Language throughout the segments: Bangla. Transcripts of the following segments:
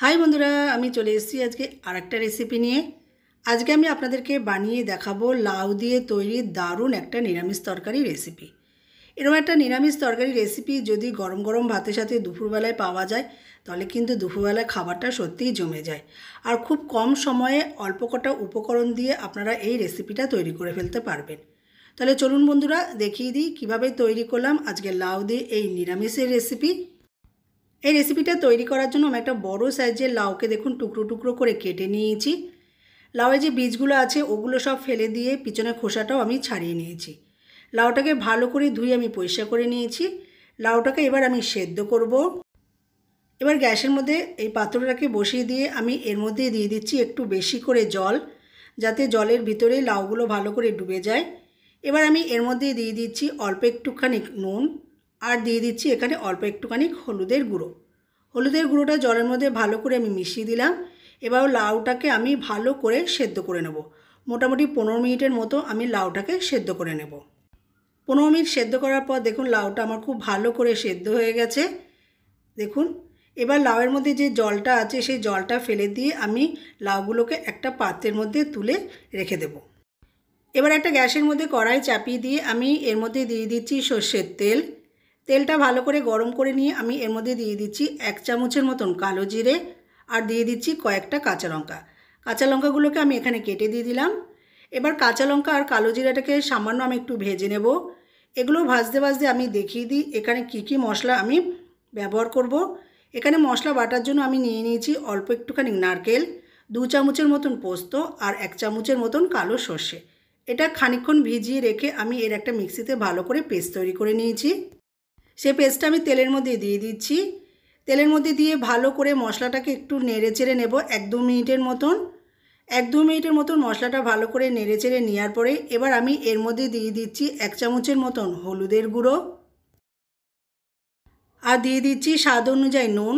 হাই বন্ধুরা আমি চলে এসেছি আজকে আরেকটা রেসিপি নিয়ে আজকে আমি আপনাদেরকে বানিয়ে দেখাবো লাউ দিয়ে তৈরি দারুণ একটা নিরামিষ তরকারি রেসিপি এরকম একটা নিরামিষ তরকারি রেসিপি যদি গরম গরম ভাতের সাথে দুপুরবেলায় পাওয়া যায় তাহলে কিন্তু দুপুরবেলায় খাবারটা সত্যিই জমে যায় আর খুব কম সময়ে অল্প কটা উপকরণ দিয়ে আপনারা এই রেসিপিটা তৈরি করে ফেলতে পারবেন তাহলে চলুন বন্ধুরা দেখিয়ে দিই কীভাবে তৈরি করলাম আজকে লাউ দিয়ে এই নিরামিষের রেসিপি এই রেসিপিটা তৈরি করার জন্য আমি একটা বড় সাইজের লাউকে দেখুন টুকরো টুকরো করে কেটে নিয়েছি লাউয়ের যে বীজগুলো আছে ওগুলো সব ফেলে দিয়ে পিছনে খোসাটাও আমি ছাড়িয়ে নিয়েছি লাউটাকে ভালো করে ধুয়ে আমি পরিষ্কার করে নিয়েছি লাউটাকে এবার আমি সেদ্ধ করব। এবার গ্যাসের মধ্যে এই পাত্রটাকে বসিয়ে দিয়ে আমি এর মধ্যে দিয়ে দিচ্ছি একটু বেশি করে জল যাতে জলের ভিতরে লাউগুলো ভালো করে ডুবে যায় এবার আমি এর মধ্যে দিয়ে দিচ্ছি অল্প একটুখানি নুন আর দিয়ে দিচ্ছি এখানে অল্প একটুখানি হলুদের গুঁড়ো হলুদের গুঁড়োটা জলের মধ্যে ভালো করে আমি মিশিয়ে দিলাম এবার লাউটাকে আমি ভালো করে সেদ্ধ করে নেব মোটামুটি পনেরো মিনিটের মতো আমি লাউটাকে সেদ্ধ করে নেব পনেরো মিনিট সেদ্ধ করার পর দেখুন লাউটা আমার খুব ভালো করে সেদ্ধ হয়ে গেছে দেখুন এবার লাউয়ের মধ্যে যে জলটা আছে সেই জলটা ফেলে দিয়ে আমি লাউগুলোকে একটা পাত্রের মধ্যে তুলে রেখে দেব এবার একটা গ্যাসের মধ্যে কড়াই চাপিয়ে দিয়ে আমি এর মধ্যে দিয়ে দিচ্ছি সর্ষের তেল তেলটা ভালো করে গরম করে নিয়ে আমি এর মধ্যে দিয়ে দিচ্ছি এক চামচের মতন কালো জিরে আর দিয়ে দিচ্ছি কয়েকটা কাঁচা লঙ্কা কাঁচা লঙ্কাগুলোকে আমি এখানে কেটে দিয়ে দিলাম এবার কাঁচা লঙ্কা আর কালো জিরাটাকে সামান্য আমি একটু ভেজে নেব এগুলো ভাজতে ভাজতে আমি দেখিয়ে দিই এখানে কি কি মশলা আমি ব্যবহার করব। এখানে মশলা বাটার জন্য আমি নিয়ে নিয়েছি অল্প একটুখানি নারকেল দু চামচের মতন পোস্ত আর এক চামচের মতন কালো সর্ষে এটা খানিক্ষণ ভিজিয়ে রেখে আমি এর একটা মিক্সিতে ভালো করে পেস্ট তৈরি করে নিয়েছি সে পেস্টটা আমি তেলের মধ্যে দিয়ে দিচ্ছি তেলের মধ্যে দিয়ে ভালো করে মশলাটাকে একটু নেড়ে চেড়ে নেব এক দু মিনিটের মতন এক দু মিনিটের মতন মশলাটা ভালো করে নেড়ে চেড়ে নেওয়ার পরে এবার আমি এর মধ্যে দিয়ে দিচ্ছি এক চামচের মতন হলুদের গুঁড়ো আর দিয়ে দিচ্ছি স্বাদ অনুযায়ী নুন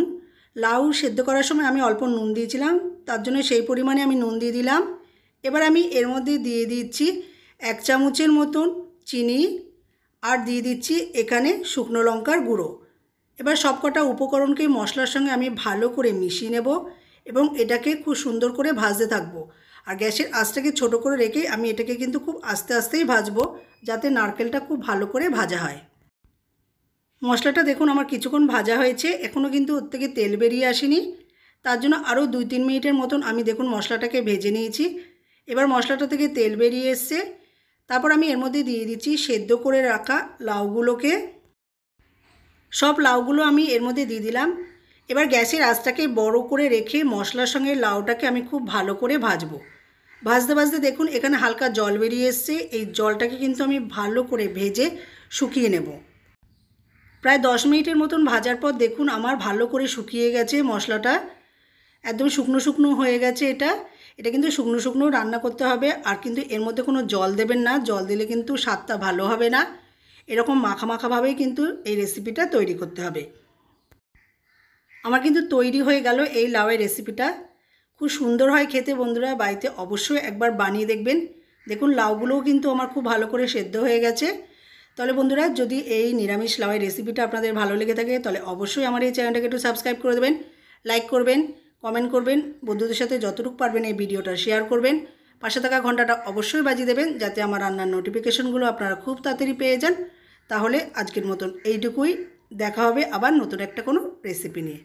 লাউ সেদ্ধ করার সময় আমি অল্প নুন দিয়েছিলাম তার জন্য সেই পরিমাণে আমি নুন দিয়ে দিলাম এবার আমি এর মধ্যে দিয়ে দিচ্ছি এক চামচের মতন চিনি আর দিয়ে দিচ্ছি এখানে শুকনো লঙ্কার গুঁড়ো এবার সবকটা উপকরণকে মশলার সঙ্গে আমি ভালো করে মিশিয়ে নেব এবং এটাকে খুব সুন্দর করে ভাজতে থাকবো আর গ্যাসের আঁচটাকে ছোট করে রেখে আমি এটাকে কিন্তু খুব আস্তে আস্তেই ভাজবো যাতে নারকেলটা খুব ভালো করে ভাজা হয় মশলাটা দেখুন আমার কিছুক্ষণ ভাজা হয়েছে এখনও কিন্তু ওর থেকে তেল বেরিয়ে আসেনি তার জন্য আরও দুই তিন মিনিটের মতন আমি দেখুন মশলাটাকে ভেজে নিয়েছি এবার মশলাটা থেকে তেল বেরিয়ে এসছে তারপর আমি এর মধ্যে দিয়ে দিচ্ছি সেদ্ধ করে রাখা লাউগুলোকে সব লাউগুলো আমি এর মধ্যে দিয়ে দিলাম এবার গ্যাসের আঁচটাকে বড় করে রেখে মশলার সঙ্গে লাউটাকে আমি খুব ভালো করে ভাজবো ভাজতে ভাজতে দেখুন এখানে হালকা জল বেরিয়ে এসছে এই জলটাকে কিন্তু আমি ভালো করে ভেজে শুকিয়ে নেব প্রায় দশ মিনিটের মতন ভাজার পর দেখুন আমার ভালো করে শুকিয়ে গেছে মশলাটা একদম শুকনো শুকনো হয়ে গেছে এটা এটা কিন্তু শুকনো শুকনো রান্না করতে হবে আর কিন্তু এর মধ্যে কোনো জল দেবেন না জল দিলে কিন্তু স্বাদটা ভালো হবে না এরকম মাখা মাখাভাবেই কিন্তু এই রেসিপিটা তৈরি করতে হবে আমার কিন্তু তৈরি হয়ে গেল এই লাউয়ের রেসিপিটা খুব সুন্দর হয় খেতে বন্ধুরা বাড়িতে অবশ্যই একবার বানিয়ে দেখবেন দেখুন লাউগুলোও কিন্তু আমার খুব ভালো করে সেদ্ধ হয়ে গেছে তাহলে বন্ধুরা যদি এই নিরামিষ লাউয়ের রেসিপিটা আপনাদের ভালো লেগে থাকে তাহলে অবশ্যই আমার এই চ্যানেলটাকে একটু সাবস্ক্রাইব করে দেবেন লাইক করবেন কমেন্ট করবেন বন্ধুদের সাথে যতটুকু পারবেন এই ভিডিওটা শেয়ার করবেন পাশে থাকা ঘন্টাটা অবশ্যই বাজিয়ে দেবেন যাতে আমার রান্নার নোটিফিকেশনগুলো আপনারা খুব তাড়াতাড়ি পেয়ে যান তাহলে আজকের মতন এইটুকুই দেখা হবে আবার নতুন একটা কোনো রেসিপি নিয়ে